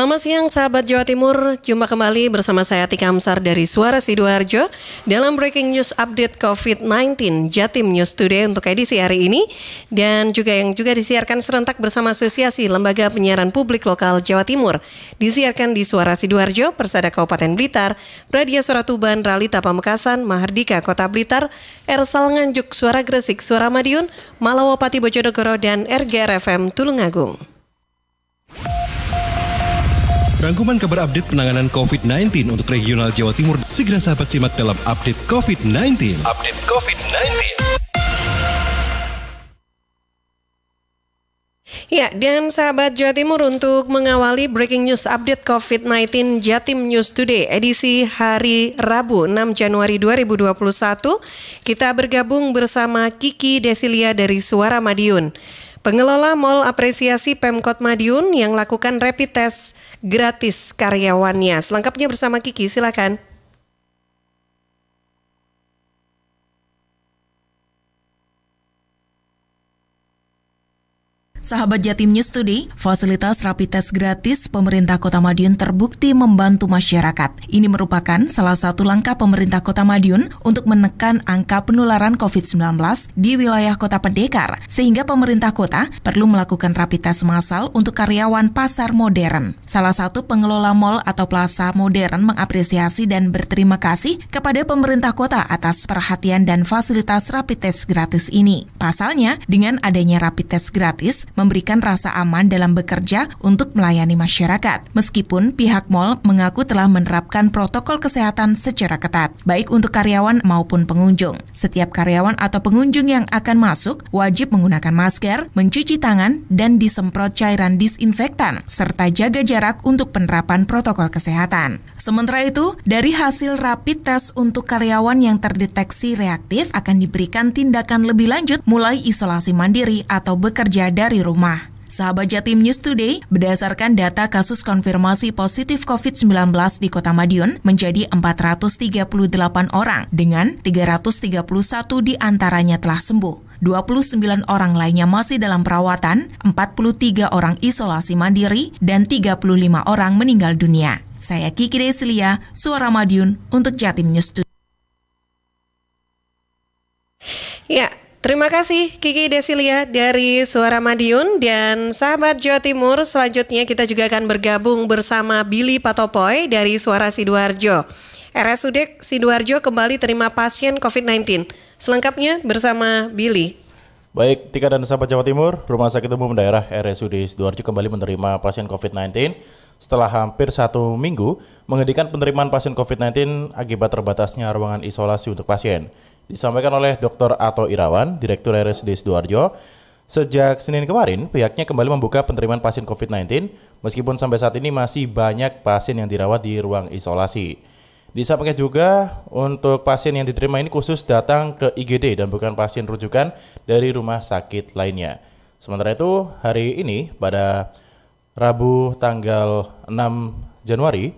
Selamat siang sahabat Jawa Timur, jumpa kembali bersama saya Tika Amsar dari Suara Sidoarjo dalam Breaking News Update COVID-19 Jatim News Today untuk edisi hari ini dan juga yang juga disiarkan serentak bersama Asosiasi Lembaga Penyiaran Publik Lokal Jawa Timur. Disiarkan di Suara Sidoarjo, Persada Kabupaten Blitar, Radio Suara Tuban, Ralita Pamekasan, Mahardika Kota Blitar, Ersal Nganjuk, Suara Gresik, Suara Madiun, Malawapati Bojonegoro, dan RGRFM Tulungagung. Rangkuman kabar update penanganan COVID-19 untuk regional Jawa Timur segera sahabat simak dalam update COVID-19. Update COVID-19. Ya, dan sahabat Jawa Timur untuk mengawali breaking news update COVID-19 Jatim News Today edisi hari Rabu 6 Januari 2021, kita bergabung bersama Kiki Desilia dari Suara Madiun. Pengelola Mall apresiasi Pemkot Madiun yang lakukan rapid test gratis karyawannya. Selengkapnya bersama Kiki, silakan. Sahabat Jatim News Today, fasilitas rapid test gratis pemerintah Kota Madiun terbukti membantu masyarakat. Ini merupakan salah satu langkah pemerintah Kota Madiun untuk menekan angka penularan COVID-19 di wilayah Kota Pendekar, sehingga pemerintah kota perlu melakukan rapid test massal untuk karyawan pasar modern. Salah satu pengelola mal atau plaza modern mengapresiasi dan berterima kasih kepada pemerintah kota atas perhatian dan fasilitas rapid test gratis ini. Pasalnya, dengan adanya rapid test gratis, memberikan rasa aman dalam bekerja untuk melayani masyarakat. Meskipun pihak mal mengaku telah menerapkan protokol kesehatan secara ketat, baik untuk karyawan maupun pengunjung. Setiap karyawan atau pengunjung yang akan masuk wajib menggunakan masker, mencuci tangan, dan disemprot cairan disinfektan, serta jaga jarak untuk penerapan protokol kesehatan. Sementara itu, dari hasil rapid test untuk karyawan yang terdeteksi reaktif akan diberikan tindakan lebih lanjut mulai isolasi mandiri atau bekerja dari rumah. Sahabat Jatim News Today, berdasarkan data kasus konfirmasi positif COVID-19 di Kota Madiun menjadi 438 orang dengan 331 diantaranya telah sembuh. 29 orang lainnya masih dalam perawatan, 43 orang isolasi mandiri, dan 35 orang meninggal dunia. Saya Kiki Desilia, Suara Madiun untuk Jatim News Ya, terima kasih Kiki Desilia dari Suara Madiun dan sahabat Jawa Timur. Selanjutnya kita juga akan bergabung bersama Billy Patopoy dari Suara Sidoarjo. RSUD Sidoarjo kembali terima pasien COVID-19. Selengkapnya bersama Billy. Baik, Tika dan sahabat Jawa Timur, Rumah Sakit Umum Daerah RSUD Sidoarjo kembali menerima pasien COVID-19 setelah hampir satu minggu menghentikan penerimaan pasien COVID-19 akibat terbatasnya ruangan isolasi untuk pasien. Disampaikan oleh Dr. Ato Irawan, Direktur RSUD Sidoarjo, sejak Senin kemarin pihaknya kembali membuka penerimaan pasien COVID-19 meskipun sampai saat ini masih banyak pasien yang dirawat di ruang isolasi. Disampaikan juga untuk pasien yang diterima ini khusus datang ke IGD dan bukan pasien rujukan dari rumah sakit lainnya. Sementara itu, hari ini pada Rabu tanggal 6 Januari.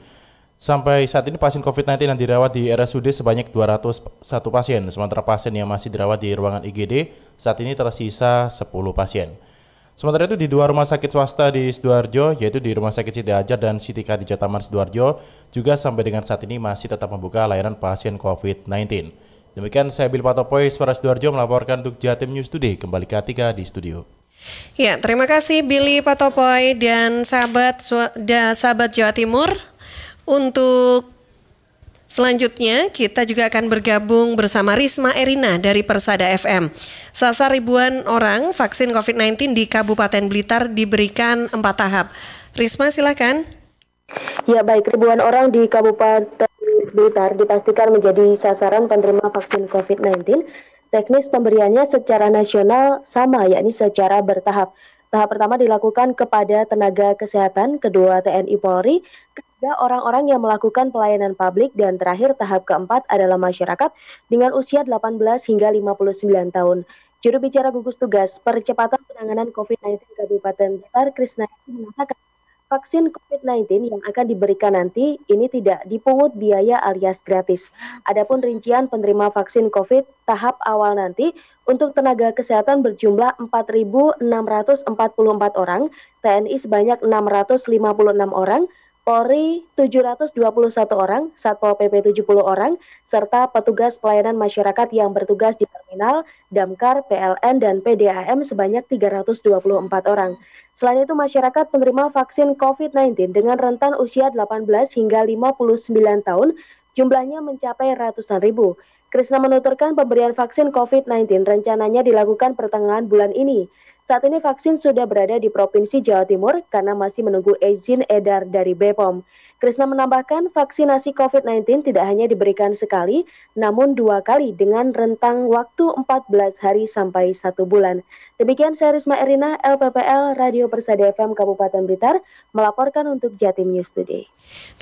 Sampai saat ini pasien COVID-19 yang dirawat di RSUD sebanyak 201 pasien, sementara pasien yang masih dirawat di ruangan IGD saat ini tersisa 10 pasien. Sementara itu di dua rumah sakit swasta di Sidoarjo, yaitu di Rumah Sakit Siti Hajar dan Siti di Taman Sidoarjo, juga sampai dengan saat ini masih tetap membuka layanan pasien COVID-19. Demikian saya Bill Patopoy, Suara Sidoarjo melaporkan untuk Jatim News Today, kembali ke Atika di studio. Ya, terima kasih Billy Patopoy dan sahabat da, sahabat Jawa Timur untuk Selanjutnya, kita juga akan bergabung bersama Risma Erina dari Persada FM. Sasar ribuan orang vaksin COVID-19 di Kabupaten Blitar diberikan empat tahap. Risma, silakan. Ya, baik. Ribuan orang di Kabupaten Blitar dipastikan menjadi sasaran penerima vaksin COVID-19 Teknis pemberiannya secara nasional sama, yakni secara bertahap. Tahap pertama dilakukan kepada tenaga kesehatan, kedua TNI Polri, ketiga orang-orang yang melakukan pelayanan publik, dan terakhir tahap keempat adalah masyarakat dengan usia 18 hingga 59 tahun. Juru bicara gugus tugas percepatan penanganan COVID-19 Kabupaten Blitar, Krisna mengatakan vaksin COVID-19 yang akan diberikan nanti ini tidak dipungut biaya alias gratis. Adapun rincian penerima vaksin COVID tahap awal nanti untuk tenaga kesehatan berjumlah 4.644 orang, TNI sebanyak 656 orang, Polri 721 orang, Satpol PP 70 orang, serta petugas pelayanan masyarakat yang bertugas di terminal, damkar, PLN, dan PDAM sebanyak 324 orang. Selain itu, masyarakat penerima vaksin COVID-19 dengan rentan usia 18 hingga 59 tahun, jumlahnya mencapai ratusan ribu. Krisna menuturkan pemberian vaksin COVID-19 rencananya dilakukan pertengahan bulan ini. Saat ini vaksin sudah berada di Provinsi Jawa Timur karena masih menunggu izin edar dari BPOM. Krisna menambahkan vaksinasi COVID-19 tidak hanya diberikan sekali, namun dua kali dengan rentang waktu 14 hari sampai satu bulan. Demikian saya Risma Erina, LPPL Radio Persada FM Kabupaten Blitar melaporkan untuk Jatim News Today.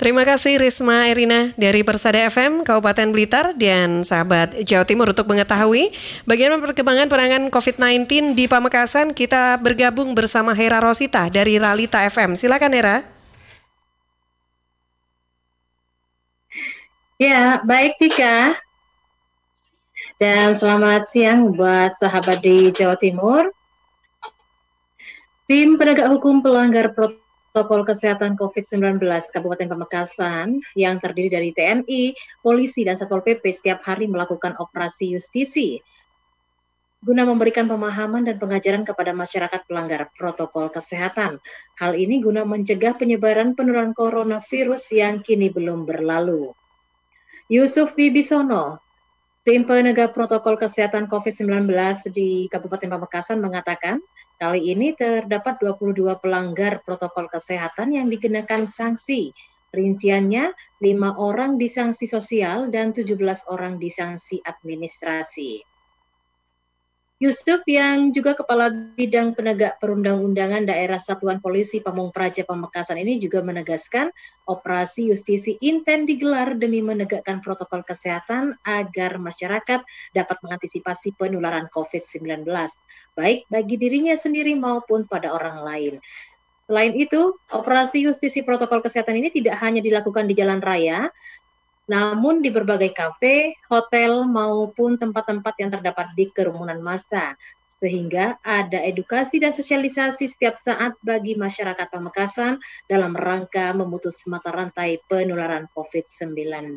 Terima kasih Risma Erina dari Persada FM Kabupaten Blitar dan sahabat Jawa Timur untuk mengetahui bagaimana perkembangan penanganan COVID-19 di Pamekasan kita bergabung bersama Hera Rosita dari Lalita FM. Silakan Hera. Ya, baik Tika. Dan selamat siang buat sahabat di Jawa Timur. Tim penegak hukum pelanggar protokol kesehatan COVID-19 Kabupaten Pamekasan yang terdiri dari TNI, polisi, dan Satpol PP setiap hari melakukan operasi justisi guna memberikan pemahaman dan pengajaran kepada masyarakat pelanggar protokol kesehatan. Hal ini guna mencegah penyebaran penurunan coronavirus yang kini belum berlalu. Yusuf Wibisono, tim penegak protokol kesehatan COVID-19 di Kabupaten Pamekasan mengatakan, kali ini terdapat 22 pelanggar protokol kesehatan yang dikenakan sanksi. Rinciannya, 5 orang di sanksi sosial dan 17 orang di sanksi administrasi. Yusuf yang juga Kepala Bidang Penegak Perundang-Undangan Daerah Satuan Polisi Pamung Praja Pamekasan ini juga menegaskan operasi justisi intent digelar demi menegakkan protokol kesehatan agar masyarakat dapat mengantisipasi penularan COVID-19 baik bagi dirinya sendiri maupun pada orang lain. Selain itu, operasi justisi protokol kesehatan ini tidak hanya dilakukan di jalan raya, namun di berbagai kafe, hotel maupun tempat-tempat yang terdapat di kerumunan massa sehingga ada edukasi dan sosialisasi setiap saat bagi masyarakat Pamekasan dalam rangka memutus mata rantai penularan COVID-19.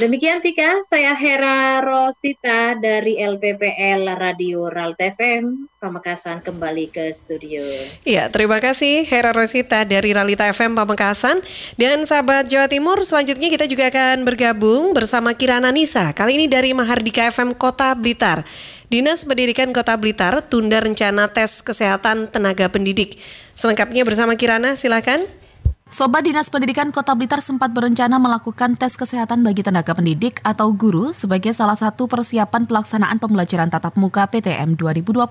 Demikian Tika, saya Hera Rosita dari LPPL Radio RAL TVM Pamekasan kembali ke studio. Iya, terima kasih Hera Rosita dari Ralita FM Pamekasan dan sahabat Jawa Timur. Selanjutnya kita juga akan bergabung bersama Kirana Nisa. Kali ini dari Mahardika FM Kota Blitar. Dinas Pendidikan Kota Blitar tunda rencana tes kesehatan tenaga pendidik. Selengkapnya bersama Kirana, silakan. Sobat Dinas Pendidikan Kota Blitar sempat berencana melakukan tes kesehatan bagi tenaga pendidik atau guru sebagai salah satu persiapan pelaksanaan pembelajaran tatap muka PTM 2021.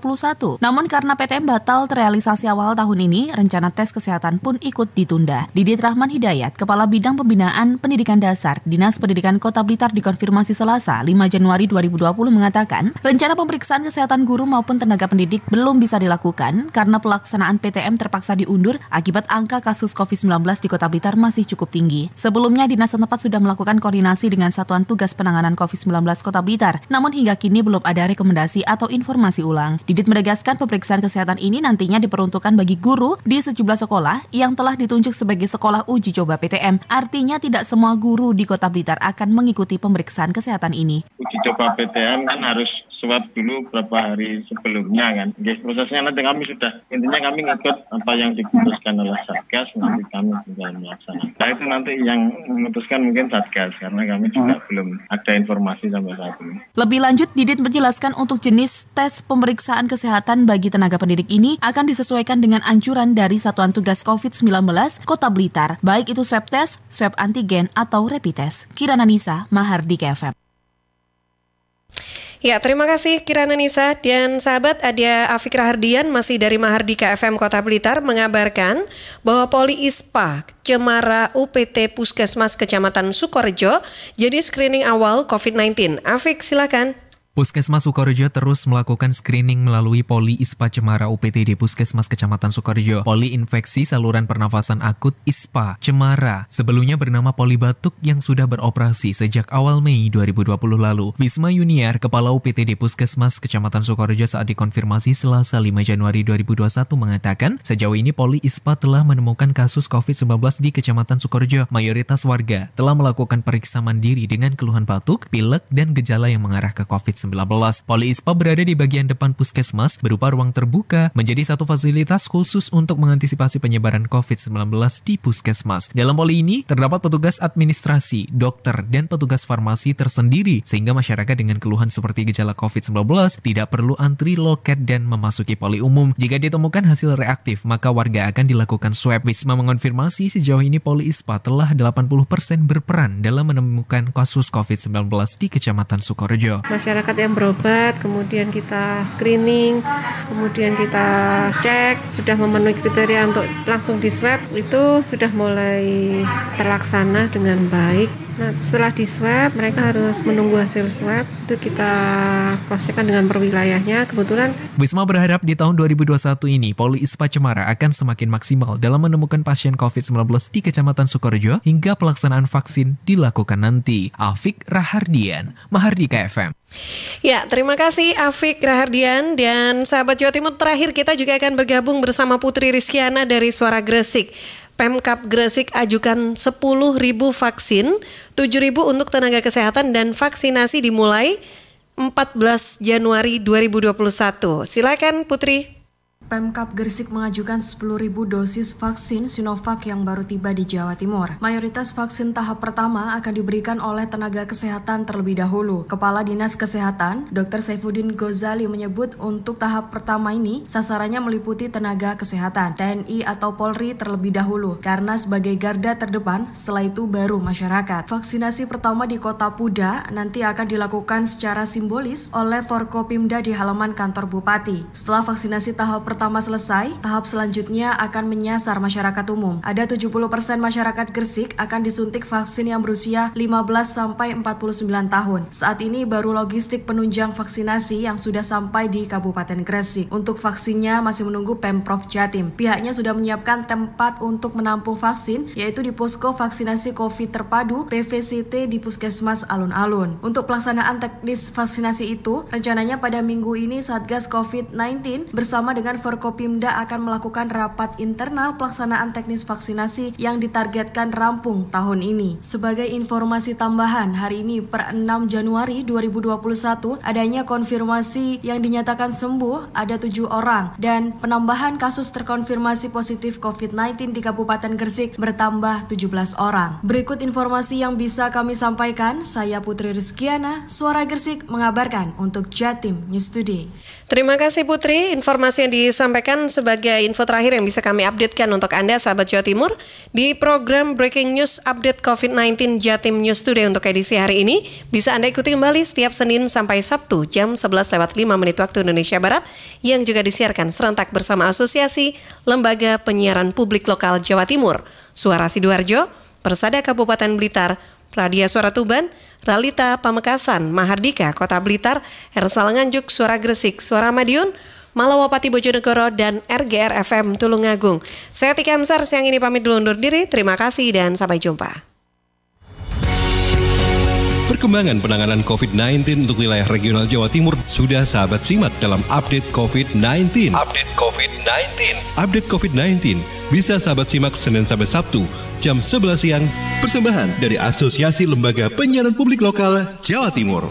Namun karena PTM batal terrealisasi awal tahun ini, rencana tes kesehatan pun ikut ditunda. Didit Rahman Hidayat, Kepala Bidang Pembinaan Pendidikan Dasar Dinas Pendidikan Kota Blitar dikonfirmasi Selasa 5 Januari 2020 mengatakan, rencana pemeriksaan kesehatan guru maupun tenaga pendidik belum bisa dilakukan karena pelaksanaan PTM terpaksa diundur akibat angka kasus COVID-19 di Kota Blitar masih cukup tinggi. Sebelumnya, dinas setempat sudah melakukan koordinasi dengan Satuan Tugas Penanganan COVID-19 Kota Blitar, namun hingga kini belum ada rekomendasi atau informasi ulang. Didit menegaskan pemeriksaan kesehatan ini nantinya diperuntukkan bagi guru di sejumlah sekolah yang telah ditunjuk sebagai sekolah uji coba PTM. Artinya tidak semua guru di Kota Blitar akan mengikuti pemeriksaan kesehatan ini. Uji coba PTM kan harus swab dulu berapa hari sebelumnya kan. Jadi prosesnya nanti kami sudah intinya kami ngikut apa yang diputuskan oleh satgas nanti kami tinggal melaksanakan. Nah itu nanti yang memutuskan mungkin satgas karena kami juga hmm. belum ada informasi sampai saat ini. Lebih lanjut, Didit menjelaskan untuk jenis tes pemeriksaan kesehatan bagi tenaga pendidik ini akan disesuaikan dengan anjuran dari Satuan Tugas COVID-19 Kota Blitar, baik itu swab test, swab antigen atau rapid test. Kirana Nisa, Mahardika FM. Ya, terima kasih Kirana Nisa dan sahabat Adia Afik Rahardian masih dari Mahardika FM Kota Blitar mengabarkan bahwa Poli ISPA Cemara UPT Puskesmas Kecamatan Sukorejo jadi screening awal COVID-19. Afik silakan. Puskesmas Sukorejo terus melakukan screening melalui poli ISPA Cemara UPT di Puskesmas Kecamatan Sukorejo. Poli infeksi saluran pernafasan akut ISPA Cemara, sebelumnya bernama poli batuk yang sudah beroperasi sejak awal Mei 2020 lalu. Bisma Yuniar, Kepala UPT di Puskesmas Kecamatan Sukorejo saat dikonfirmasi Selasa 5 Januari 2021 mengatakan, sejauh ini poli ISPA telah menemukan kasus COVID-19 di Kecamatan Sukorejo. Mayoritas warga telah melakukan periksa mandiri dengan keluhan batuk, pilek, dan gejala yang mengarah ke COVID-19. Polispa berada di bagian depan puskesmas berupa ruang terbuka menjadi satu fasilitas khusus untuk mengantisipasi penyebaran COVID-19 di puskesmas. Dalam poli ini, terdapat petugas administrasi, dokter, dan petugas farmasi tersendiri sehingga masyarakat dengan keluhan seperti gejala COVID-19 tidak perlu antri loket dan memasuki poli umum. Jika ditemukan hasil reaktif, maka warga akan dilakukan swab. Wisma mengonfirmasi sejauh ini poli ISPA telah 80% berperan dalam menemukan kasus COVID-19 di Kecamatan Sukorejo. Masyarakat masyarakat yang berobat, kemudian kita screening, kemudian kita cek sudah memenuhi kriteria untuk langsung di swab itu sudah mulai terlaksana dengan baik. Nah, setelah di swab mereka harus menunggu hasil swab itu kita cross dengan perwilayahnya. Kebetulan Wisma berharap di tahun 2021 ini Poli Ispa Cemara akan semakin maksimal dalam menemukan pasien COVID-19 di Kecamatan Sukorejo hingga pelaksanaan vaksin dilakukan nanti. Afik Rahardian, Mahardika FM. Ya, terima kasih Afik Rahardian dan sahabat Jawa Timur terakhir kita juga akan bergabung bersama Putri Rizkiana dari Suara Gresik. Pemkap Gresik ajukan 10.000 vaksin, 7.000 untuk tenaga kesehatan dan vaksinasi dimulai 14 Januari 2021. Silakan Putri. Pemkap Gresik mengajukan 10.000 dosis vaksin Sinovac yang baru tiba di Jawa Timur. Mayoritas vaksin tahap pertama akan diberikan oleh tenaga kesehatan terlebih dahulu. Kepala Dinas Kesehatan, Dr. Saifuddin Gozali menyebut untuk tahap pertama ini sasarannya meliputi tenaga kesehatan, TNI atau Polri terlebih dahulu karena sebagai garda terdepan, setelah itu baru masyarakat. Vaksinasi pertama di Kota Puda nanti akan dilakukan secara simbolis oleh Forkopimda di halaman kantor Bupati. Setelah vaksinasi tahap pertama pertama selesai, tahap selanjutnya akan menyasar masyarakat umum. Ada 70% masyarakat Gresik akan disuntik vaksin yang berusia 15 sampai 49 tahun. Saat ini baru logistik penunjang vaksinasi yang sudah sampai di Kabupaten Gresik. Untuk vaksinnya masih menunggu Pemprov Jatim. Pihaknya sudah menyiapkan tempat untuk menampung vaksin yaitu di posko vaksinasi COVID terpadu PVCT di Puskesmas Alun-Alun. Untuk pelaksanaan teknis vaksinasi itu, rencananya pada minggu ini Satgas COVID-19 bersama dengan Forkopimda akan melakukan rapat internal pelaksanaan teknis vaksinasi yang ditargetkan rampung tahun ini. Sebagai informasi tambahan, hari ini per 6 Januari 2021 adanya konfirmasi yang dinyatakan sembuh ada tujuh orang dan penambahan kasus terkonfirmasi positif COVID-19 di Kabupaten Gresik bertambah 17 orang. Berikut informasi yang bisa kami sampaikan, saya Putri Rizkiana, Suara Gresik mengabarkan untuk Jatim News Today. Terima kasih Putri, informasi yang di sampaikan sebagai info terakhir yang bisa kami updatekan untuk Anda, sahabat Jawa Timur, di program Breaking News Update COVID-19 Jatim News Today untuk edisi hari ini. Bisa Anda ikuti kembali setiap Senin sampai Sabtu jam 11 lewat 5 menit waktu Indonesia Barat yang juga disiarkan serentak bersama Asosiasi Lembaga Penyiaran Publik Lokal Jawa Timur, Suara Sidoarjo, Persada Kabupaten Blitar, Radia Suara Tuban, Ralita Pamekasan, Mahardika Kota Blitar, Ersa Nganjuk, Suara Gresik, Suara Madiun, Malawapati Bojonegoro, dan RGR FM Tulungagung. Saya Tika Amsar, siang ini pamit dulu undur diri. Terima kasih dan sampai jumpa. Perkembangan penanganan COVID-19 untuk wilayah regional Jawa Timur sudah sahabat simak dalam update COVID-19. Update COVID-19. Update COVID-19 bisa sahabat simak Senin sampai Sabtu jam 11 siang. Persembahan dari Asosiasi Lembaga Penyiaran Publik Lokal Jawa Timur.